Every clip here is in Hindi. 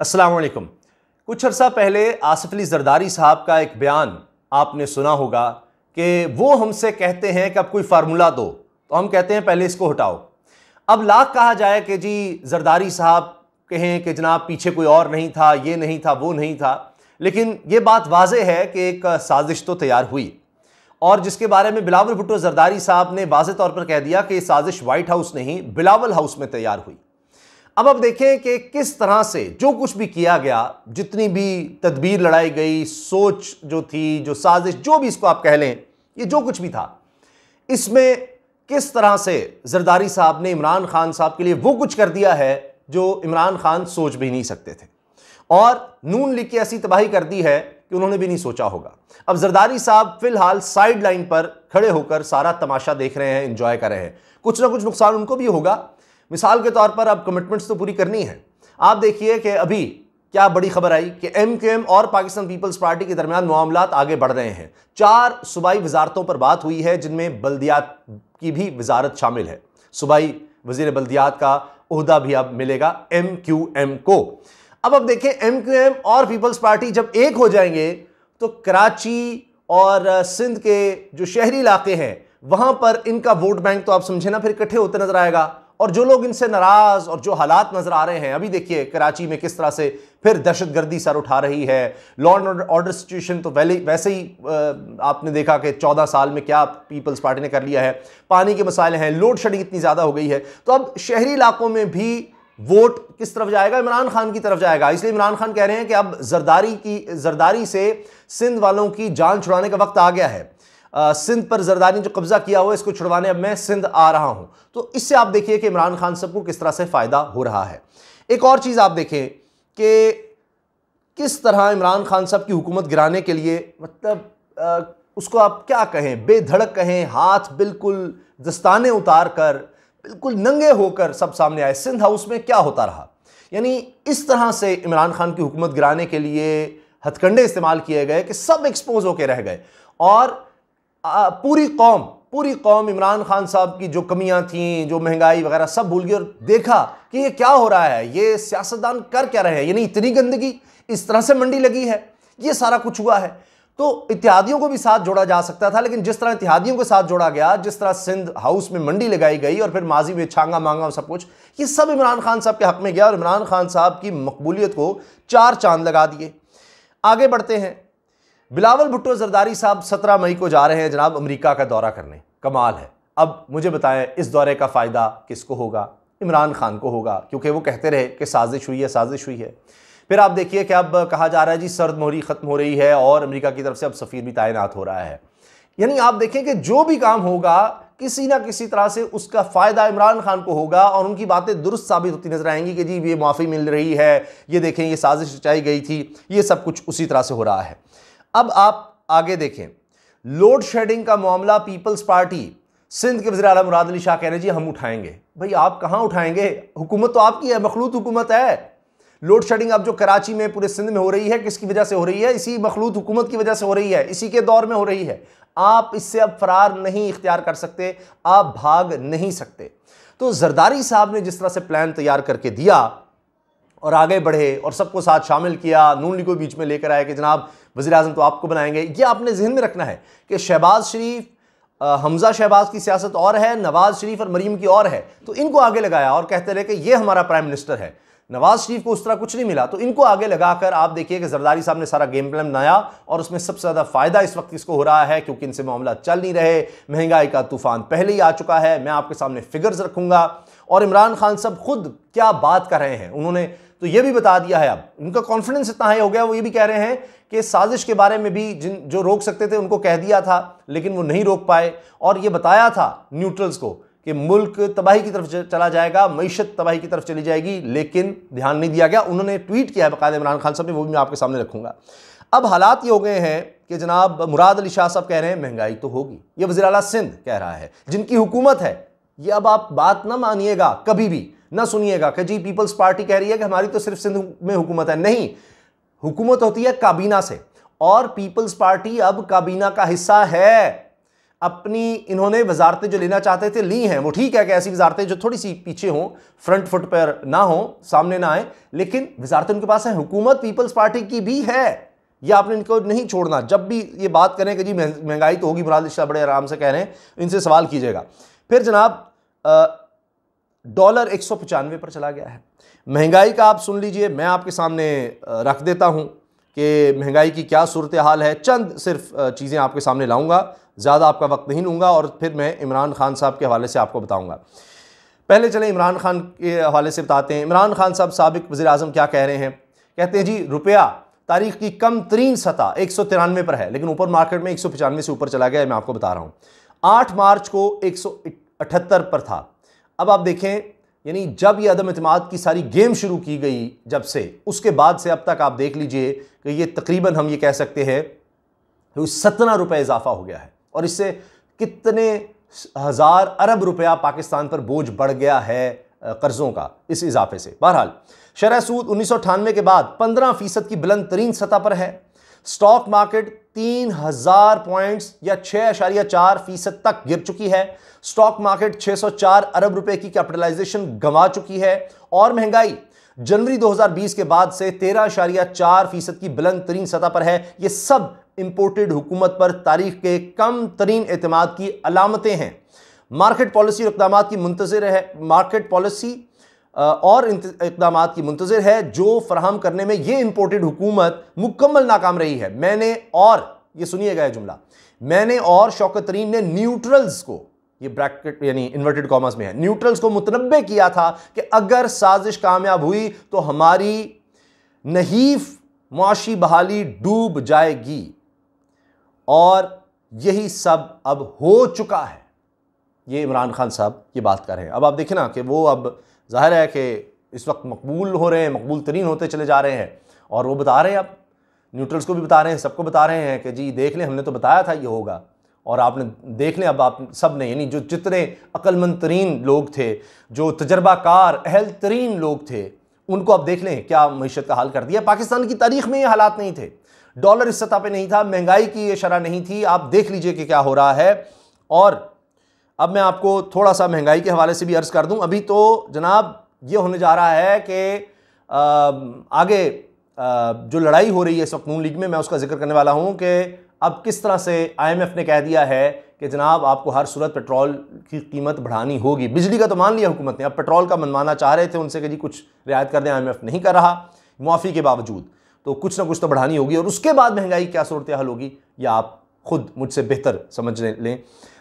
असलकम कुछ अरसा पहले आसफ अली जरदारी साहब का एक बयान आपने सुना होगा कि वो हमसे कहते हैं कि अब कोई फार्मूला दो तो हम कहते हैं पहले इसको हटाओ अब लाख कहा जाए कि जी जरदारी साहब कहें कि जनाब पीछे कोई और नहीं था ये नहीं था वो नहीं था लेकिन ये बात वाज है कि एक साजिश तो तैयार हुई और जिसके बारे में बिलावल भुट्टो जरदारी साहब ने वाज तौर पर कह दिया कि साजिश वाइट हाउस नहीं बिलावल हाउस में तैयार हुई अब अब देखें कि किस तरह से जो कुछ भी किया गया जितनी भी तदबीर लड़ाई गई सोच जो थी जो साजिश जो भी इसको आप कह लें ये जो कुछ भी था इसमें किस तरह से जरदारी साहब ने इमरान खान साहब के लिए वो कुछ कर दिया है जो इमरान खान सोच भी नहीं सकते थे और नून लिख के ऐसी तबाही कर दी है कि उन्होंने भी नहीं सोचा होगा अब जरदारी साहब फिलहाल साइड लाइन पर खड़े होकर सारा तमाशा देख रहे हैं इंजॉय कर रहे हैं कुछ ना कुछ नुकसान उनको भी होगा मिसाल के तौर पर अब कमिटमेंट्स तो पूरी करनी है आप देखिए कि अभी क्या बड़ी खबर आई कि एम के एम और पाकिस्तान पीपल्स पार्टी के दरमियान मामला आगे बढ़ रहे हैं चार सूबाई वजारतों पर बात हुई है जिनमें बल्दियात की भी वजारत शामिल है सूबाई वजीर बल्दियात का अहदा भी अब मिलेगा एम क्यू एम को अब अब देखें एम क्यू एम और पीपल्स पार्टी जब एक हो जाएंगे तो कराची और सिंध के जो शहरी इलाके हैं वहां पर इनका वोट बैंक तो आप समझे ना फिर इकट्ठे होते नजर आएगा और जो लोग इनसे नाराज़ और जो हालात नज़र आ रहे हैं अभी देखिए कराची में किस तरह से फिर दहशत गर्दी सर उठा रही है लॉ एंड ऑर्डर सिचुएशन तो पहले वैसे ही आपने देखा कि चौदह साल में क्या पीपल्स पार्टी ने कर लिया है पानी के मसाइल हैं लोड शेडिंग इतनी ज़्यादा हो गई है तो अब शहरी इलाकों में भी वोट किस तरफ जाएगा इमरान खान की तरफ जाएगा इसलिए इमरान खान कह रहे हैं कि अब जरदारी की जरदारी से सिंध वालों की जान छुड़ाने का वक्त आ गया है सिंध पर जरदारी जो कब्जा किया हुआ है इसको छुड़वाने अब मैं सिंध आ रहा हूं तो इससे आप देखिए कि इमरान खान सबको किस तरह से फ़ायदा हो रहा है एक और चीज़ आप देखें कि किस तरह इमरान खान साहब की हुकूमत गिराने के लिए मतलब आ, उसको आप क्या कहें बेधड़क कहें हाथ बिल्कुल दस्ताने उतार कर बिल्कुल नंगे होकर सब सामने आए सिंध हाउस में क्या होता रहा यानी इस तरह से इमरान खान की हुकूमत गिराने के लिए हथकंडे इस्तेमाल किए गए कि सब एक्सपोज होकर रह गए और पूरी कौम पूरी कौम इमरान खान साहब की जो कमियां थी जो महंगाई वगैरह सब भूल गई और देखा कि ये क्या हो रहा है ये सियासतदान कर क्या रहे हैं यानी इतनी गंदगी इस तरह से मंडी लगी है ये सारा कुछ हुआ है तो इतिहादियों को भी साथ जोड़ा जा सकता था लेकिन जिस तरह इतिहादियों के साथ जोड़ा गया जिस तरह सिंध हाउस में मंडी लगाई गई और फिर माजी में छांगा मांगा सब कुछ ये सब इमरान खान साहब के हक में गया और इमरान खान साहब की मकबूलियत को चार चांद लगा दिए आगे बढ़ते हैं बिलावल भुट्टो जरदारी साहब सत्रह मई को जा रहे हैं जनाब अमरीका का दौरा करने कमाल है अब मुझे बताएं इस दौरे का फ़ायदा किसको होगा इमरान खान को होगा क्योंकि वो कहते रहे कि साजिश हुई है साजिश हुई है फिर आप देखिए कि अब कहा जा रहा है जी सर्द मोहरी ख़त्म हो रही है और अमेरिका की तरफ से अब सफ़ीर भी तैनात हो रहा है यानी आप देखें कि जो भी काम होगा किसी ना किसी तरह से उसका फ़ायदा इमरान खान को होगा और उनकी बातें दुरुस्त साबित होती नजर आएंगी कि जी ये माफ़ी मिल रही है ये देखें ये साजिश रचाई गई थी ये सब कुछ उसी तरह से हो रहा है अब आप आगे देखें लोड शेडिंग का मामला पीपल्स पार्टी सिंध के वजी अला मुरादली शाह कह रहे जी हम उठाएंगे भाई आप कहाँ उठाएंगे हुकूमत तो आपकी है मखलूत हुकूमत है लोड शेडिंग अब जो कराची में पूरे सिंध में हो रही है किसकी वजह से हो रही है इसी मखलूत हुकूमत की वजह से हो रही है इसी के दौर में हो रही है आप इससे अब फरार नहीं इख्तियार कर सकते आप भाग नहीं सकते तो जरदारी साहब ने जिस तरह से प्लान तैयार करके दिया और आगे बढ़े और सबको साथ शामिल किया नून लीग को बीच में लेकर आया कि जनाब वजी अजम तो आपको बनाएंगे ये आपने जहन में रखना है कि शहबाज शरीफ हमजा शहबाज की सियासत और है नवाज शरीफ और मरीम की और है तो इनको आगे लगाया और कहते रहे कि ये हमारा प्राइम मिनिस्टर है नवाज शरीफ को उस तरह कुछ नहीं मिला तो इनको आगे लगाकर आप देखिए कि जरदारी साहब ने सारा गेम प्लान बनाया और उसमें सबसे ज़्यादा फ़ायदा इस वक्त इसको हो रहा है क्योंकि इनसे मामला चल नहीं रहे महंगाई का तूफान पहले ही आ चुका है मैं आपके सामने फिगर्स रखूँगा और इमरान खान साहब खुद क्या बात कर रहे हैं उन्होंने तो ये भी बता दिया है अब उनका कॉन्फिडेंस इतना हाई हो गया वो ये भी कह रहे हैं कि साजिश के बारे में भी जिन जो रोक सकते थे उनको कह दिया था लेकिन वो नहीं रोक पाए और ये बताया था न्यूट्रल्स को कि मुल्क तबाही की तरफ चला जाएगा मीशत तबाही की तरफ चली जाएगी लेकिन ध्यान नहीं दिया गया उन्होंने ट्वीट किया है बकायदा इमरान खान साहब ने वो भी मैं आपके सामने रखूँगा अब हालात ये हो गए हैं कि जनाब मुराद अली शाह साहब कह रहे हैं महंगाई तो होगी ये वजी अला सिंध कह रहा है जिनकी हुकूमत है ये अब आप बात ना मानिएगा कभी भी ना सुनिएगा कि जी पीपल्स पार्टी कह रही है कि हमारी तो सिर्फ सिंध में हुकूमत है नहीं हुकूमत होती है काबीना से और पीपल्स पार्टी अब काबीना का हिस्सा है अपनी इन्होंने वजारतें जो लेना चाहते थे ली हैं वो ठीक है कि ऐसी वजारतें जो थोड़ी सी पीछे हों फ्रंट फुट पर ना हो सामने ना आए लेकिन वजारतें उनके पास हैं हुकूमत पीपल्स पार्टी की भी है या आपने इनको नहीं छोड़ना जब भी ये बात करें कि जी महंगाई तो होगी मुराद शाह बड़े आराम से कह रहे हैं इनसे सवाल कीजिएगा फिर जनाब आ, डॉलर एक सौ पचानवे पर चला गया है महंगाई का आप सुन लीजिए मैं आपके सामने रख देता हूँ कि महंगाई की क्या सूरत हाल है चंद सिर्फ चीज़ें आपके सामने लाऊंगा ज़्यादा आपका वक्त नहीं लूँगा और फिर मैं इमरान खान साहब के हवाले से आपको बताऊँगा पहले चले इमरान खान के हवाले से बताते हैं इमरान खान साहब सबक वजी अजम क्या कह रहे हैं कहते हैं जी रुपया तारीख की कम तरीन सतह एक सौ तिरानवे पर है लेकिन ऊपर मार्केट में एक सौ पचानवे से ऊपर चला गया मैं आपको बता रहा हूँ आठ मार्च को एक सौ अठहत्तर पर था अब आप देखें यानी जब ये अदम अतमाद की सारी गेम शुरू की गई जब से उसके बाद से अब तक आप देख लीजिए कि ये तकरीबन हम ये कह सकते हैं तो सतना रुपये इजाफा हो गया है और इससे कितने हज़ार अरब रुपया पाकिस्तान पर बोझ बढ़ गया है कर्ज़ों का इस इजाफे से बहरहाल शरा सूद उन्नीस सौ अठानवे के बाद पंद्रह फ़ीसद की बुलंद तरीन सतह पर है स्टॉक मार्केट तीन हजार पॉइंट्स या छः अशारिया चार फीसद तक गिर चुकी है स्टॉक मार्केट 604 अरब रुपए की कैपिटलाइजेशन गंवा चुकी है और महंगाई जनवरी 2020 के बाद से तेरह अशारिया चार फीसद की बुलंद तरीन सतह पर है ये सब इम्पोर्टेड हुकूमत पर तारीख के कम तरीन अतमाद की अलामतें हैं मार्केट पॉलिसी और इकदाम की मुंतजर है मार्केट पॉलिसी और इकदाम की मुंतजर है जो फराहम करने में यह इम्पोर्टेड हुकूमत मुकम्मल नाकाम रही है मैंने और ये सुनिएगा यह जुमला मैंने और शौकत तरीन ने न्यूट्रल्स को ये ब्रैकेट यानी इन्वर्टेड कॉमर्स में है न्यूट्रल्स को मुतनबे किया था कि अगर साजिश कामयाब हुई तो हमारी नहीफ मुआशी बहाली डूब जाएगी और यही सब अब हो चुका है ये इमरान खान साहब ये बात कर रहे हैं अब आप देखें ना कि वो अब ज़ाहिर है कि इस वक्त मकबूल हो रहे हैं मकबूल तरीन होते चले जा रहे हैं और वो बता रहे हैं आप न्यूट्रल्स को भी बता रहे हैं सबको बता रहे हैं कि जी देख लें हमने तो बताया था ये होगा और आपने देख लें अब आप सब ने यानी जो जितने अक्लमंद तरीन लोग थे जो तजर्बाकार अहल तरीन लोग थे उनको आप देख लें क्या मीशत का हाल कर दिया पाकिस्तान की तारीख में ये हालात नहीं थे डॉलर इस सतह पर नहीं था महंगाई की ये शरह नहीं थी आप देख लीजिए कि क्या हो रहा है और अब मैं आपको थोड़ा सा महंगाई के हवाले से भी अर्ज़ कर दूं अभी तो जनाब ये होने जा रहा है कि आगे जो लड़ाई हो रही है इस वक्त नून लीग में मैं उसका जिक्र करने वाला हूँ कि अब किस तरह से आईएमएफ ने कह दिया है कि जनाब आपको हर सूरत पेट्रोल की कीमत बढ़ानी होगी बिजली का तो मान लिया हुकूमत ने अब पेट्रोल का मनमाना चाह रहे थे उनसे कि जी कुछ रियायत कर दें आई नहीं कर रहा मुआफ़ी के बावजूद तो कुछ ना कुछ तो बढ़ानी होगी और उसके बाद महंगाई क्या सूरत हाल होगी या आप खुद मुझसे बेहतर समझ लें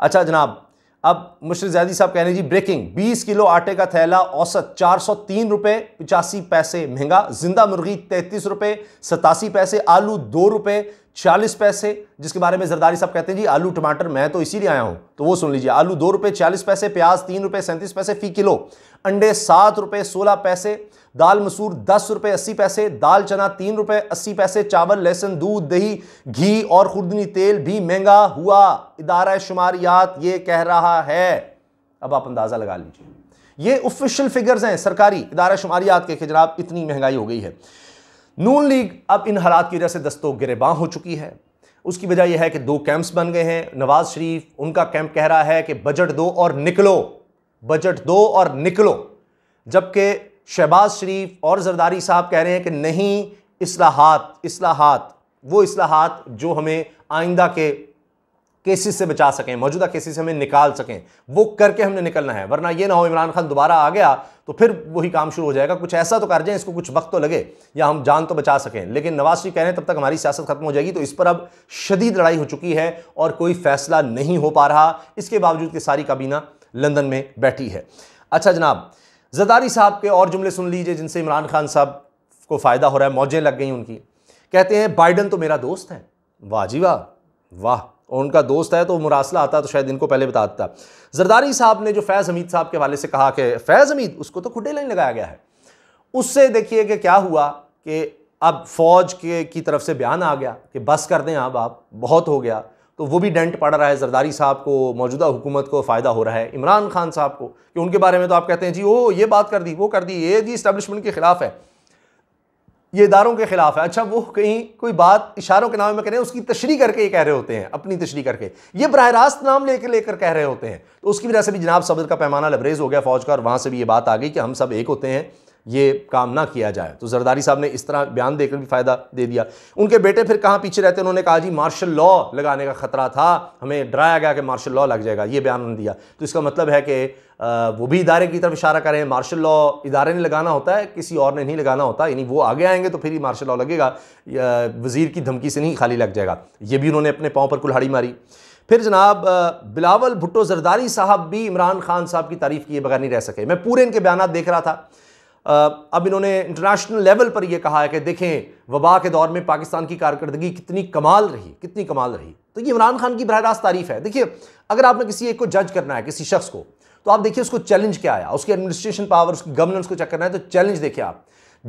अच्छा जनाब अब जैदी साहब कह रहे जी ब्रेकिंग 20 किलो आटे का थैला औसत चार सौ तीन रुपये पिचासी पैसे महंगा जिंदा मुर्गी तैंतीस रुपये सतासी पैसे आलू दो रुपये चालीस पैसे जिसके बारे में जरदारी साहब कहते हैं जी आलू टमाटर मैं तो इसीलिए आया हूं तो वो सुन लीजिए आलू दो रुपये चालीस पैसे प्याज तीन रुपये सैंतीस पैसे फी किलो अंडे सात रुपये सोलह पैसे दाल मसूर दस रुपये अस्सी पैसे दाल चना तीन रुपये अस्सी पैसे चावल लहसुन दूध दही घी और खुर्दनी तेल भी महंगा हुआ इदारा शुमारियात ये कह रहा है अब आप अंदाज़ा लगा लीजिए ये ऑफिशियल फिगर्स हैं सरकारी इदारा शुमारियात के जनाब इतनी महंगाई हो गई है नून लीग अब इन हालात की वजह से दस्तों गिरेबां हो चुकी है उसकी वजह यह है कि दो कैंप्स बन गए हैं नवाज शरीफ उनका कैंप कह रहा है कि बजट दो और निकलो बजट दो और निकलो जबकि शहबाज शरीफ और जरदारी साहब कह रहे हैं कि नहीं असलाहत असलाहत वो असलाहत जो हमें आइंदा के केसेस से बचा सकें मौजूदा केसेस से हमें निकाल सकें वो करके हमने निकलना है वरना ये ना हो इमरान खान दोबारा आ गया तो फिर वही काम शुरू हो जाएगा कुछ ऐसा तो कर जाए इसको कुछ वक्त तो लगे या हम जान तो बचा सकें लेकिन नवाज शरीफ कह रहे हैं तब तक हमारी सियासत खत्म हो जाएगी तो इस पर अब शदीद लड़ाई हो चुकी है और कोई फैसला नहीं हो पा रहा इसके बावजूद कि सारी काबीना लंदन में बैठी है अच्छा जनाब जदारी साहब के और जुमले सुन लीजिए जिनसे इमरान खान साहब को फ़ायदा हो रहा है मौजें लग गई उनकी कहते हैं बाइडन तो मेरा दोस्त है वाह जी वाह वाह और उनका दोस्त है तो मुरासला आता तो शायद इनको पहले बता देता जरदारी साहब ने जो फैज़ हमीद साहब के हवाले से कहा कि फैज़ हमीद उसको तो खुडे लाइन लगाया गया है उससे देखिए कि क्या हुआ कि अब फौज के की तरफ से बयान आ गया कि बस कर दें अब आप बहुत हो गया तो वो भी डेंट पड़ रहा है जरदारी साहब को मौजूदा हुकूमत को फ़ायदा हो रहा है इमरान खान साहब को कि उनके बारे में तो आप कहते हैं जी ओ ये बात कर दी वो कर दी ये जी इस्टबलिशमेंट के ख़िलाफ़ है ये इदारों के ख़िलाफ़ है अच्छा वो कहीं कोई बात इशारों के नाम में कह रहे हैं उसकी तशरी करके ये कह रहे होते हैं अपनी तशरी करके ये बरह रास्त नाम लेकर लेकर कह रहे होते हैं तो उसकी वजह से भी जनाब सबर का पैमाना लबरेज़ हो गया फ़ौज का और वहाँ से भी ये बात आ गई कि हम सब एक होते हैं ये काम ना किया जाए तो जरदारी साहब ने इस तरह बयान देकर भी फ़ायदा दे दिया उनके बेटे फिर कहाँ पीछे रहते उन्होंने कहा जी मार्शल लॉ लगाने का ख़तरा था हमें डराया गया कि मार्शल लॉ लग जाएगा ये बयान दिया तो इसका मतलब है कि वो भी इदारे की तरफ इशारा करें मार्शल लॉ इदारे ने लगाना होता है किसी और ने नहीं लगाना होता यानी वो आगे आएंगे तो फिर ही मार्शल लॉ लगेगा वज़ीर की धमकी से नहीं खाली लग जाएगा ये भी उन्होंने अपने पाँव पर कुल्हाड़ी मारी फिर जनाब बिलावल भुट्टो जरदारी साहब भी इमरान खान साहब की तारीफ़ किए बगैर नहीं रह सके मैं पूरे इनके बयान देख रहा था अब इन्होंने इंटरनेशनल लेवल पर यह कहा है कि देखें वबा के दौर में पाकिस्तान की कारकर्दगी कितनी कमाल रही कितनी कमाल रही तो ये इमरान खान की बरह रास्त तारीफ है देखिए अगर आपने किसी एक को जज करना है किसी शख्स को तो आप देखिए उसको चैलेंज क्या आया उसकी एडमिनिस्ट्रेशन पावर उसकी गवर्नेंस को चेक करना है तो चैलेंज देखिए आप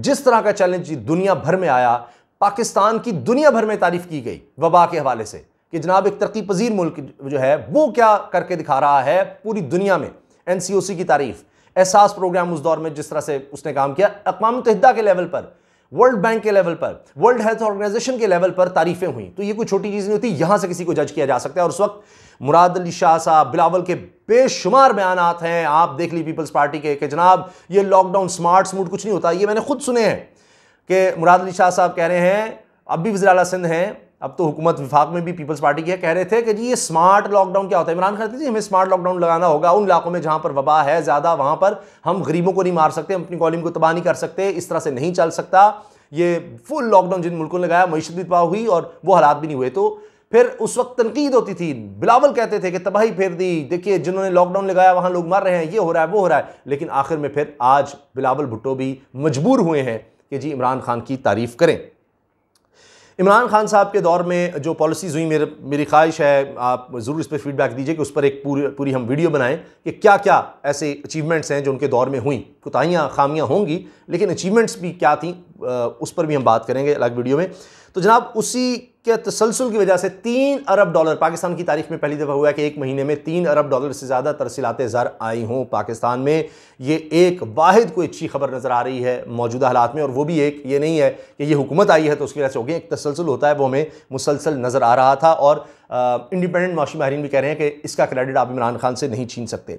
जिस तरह का चैलेंज दुनिया भर में आया पाकिस्तान की दुनिया भर में तारीफ की गई वबा के हवाले से कि जनाब एक तरक्की पजीर मुल्क जो है वो क्या करके दिखा रहा है पूरी दुनिया में एन की तारीफ एहसास प्रोग्राम उस दौर में जिस तरह से उसने काम किया अकवा मुतहदा के लेवल पर वर्ल्ड बैंक के लेवल पर वर्ल्ड हेल्थ ऑर्गेनाइजेशन के लेवल पर तारीफें हुई तो ये कोई छोटी चीज़ नहीं होती यहाँ से किसी को जज किया जा सकता है और उस वक्त मुराद अली शाह साहब बिलावल के बेशुमार बयान हैं आप देख ली पीपल्स पार्टी के जनाब ये लॉकडाउन स्मार्ट स्मूट कुछ नहीं होता ये मैंने खुद सुने हैं कि मुराद अली शाह साहब कह रहे हैं अब भी वजराला सिंध हैं अब तो हुकूमत विफाक में भी पीपल्स पार्टी के कह रहे थे कि जी ये स्मार्ट लॉकडाउन क्या होता है इमरान खान जी हमें स्मार्ट लॉकडाउन लगाना होगा उन इलाकों में जहाँ पर वबा है ज़्यादा वहाँ पर हम गरीबों को नहीं मार सकते हम अपनी कॉलिंग को तबाह नहीं कर सकते इस तरह से नहीं चल सकता ये फुल लॉकडाउन जिन मुल्कों ने लगाया मीशत भी तबाह हुई और वो हालात भी नहीं हुए तो फिर उस वक्त तनकीद होती थी बिलावल कहते थे कि तबाही फेर दी देखिए जिन्होंने लॉकडाउन लगाया वहाँ लोग मर रहे हैं ये हो रहा है वो हो रहा है लेकिन आखिर में फिर आज बिलावल भुट्टो भी मजबूर हुए हैं कि जी इमरान खान की तारीफ करें इमरान खान साहब के दौर में जो पॉलिसीज़ हुई मेरे मेरी ख्वाहिश है आप ज़रूर इस पर फीडबैक दीजिए कि उस पर एक पूरी पूरी हम वीडियो बनाएं कि क्या क्या ऐसे अचीवमेंट्स हैं जो उनके दौर में हुई कोताहियाँ खामियाँ होंगी लेकिन अचीवमेंट्स भी क्या थी उस पर भी हम बात करेंगे अलग वीडियो में तो जनाब उसी के तसलसल की वजह से तीन अरब डॉलर पाकिस्तान की तारीख में पहली दफ़ा हुआ है कि एक महीने में तीन अरब डॉलर से ज़्यादा तरसीलाते ज़र आई हों पाकिस्तान में ये एक वाद कोई अच्छी खबर नज़र आ रही है मौजूदा हालात में और वो भी एक ये नहीं है कि ये हुकूमत आई है तो उसकी वजह से हो गई एक तसलसल होता है वो हमें मुसलसल नज़र आ रहा था और इंडिपेंडेंट माशी माहरीन भी कह रहे हैं कि इसका क्रेडिट आप इमरान खान से नहीं छीन सकते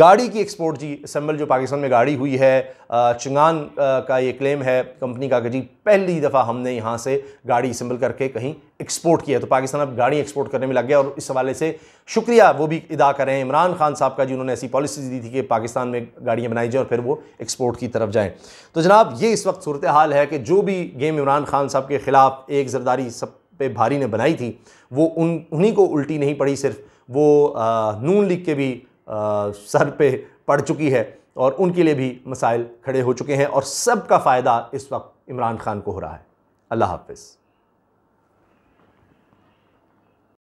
गाड़ी की एक्सपोर्ट जी असम्बल जो पाकिस्तान में गाड़ी हुई है चंगान का ये क्लेम है कंपनी का कि जी पहली दफ़ा हमने यहाँ से गाड़ी असम्बल करके कहीं एक्सपोर्ट किया तो पाकिस्तान अब गाड़ी एक्सपोर्ट करने में लग गया और इस हवाले से शुक्रिया वो भी अदा करें इमरान खान साहब का जी उन्होंने ऐसी पॉलिसी दी थी कि पाकिस्तान में गाड़ियाँ बनाई जाएँ और फिर वो एक्सपोर्ट की तरफ जाएँ तो जनाब ये इस वक्त सूरत हाल है कि जो भी गेम इमरान खान साहब के ख़िलाफ़ एक जरदारी सब पे भारी ने बनाई थी वो उन उन्हीं को उल्टी नहीं पड़ी सिर्फ वो नून लीग के भी आ, सर पे पड़ चुकी है और उनके लिए भी मसाइल खड़े हो चुके हैं और सबका फ़ायदा इस वक्त इमरान खान को हो रहा है अल्लाह हाफिज़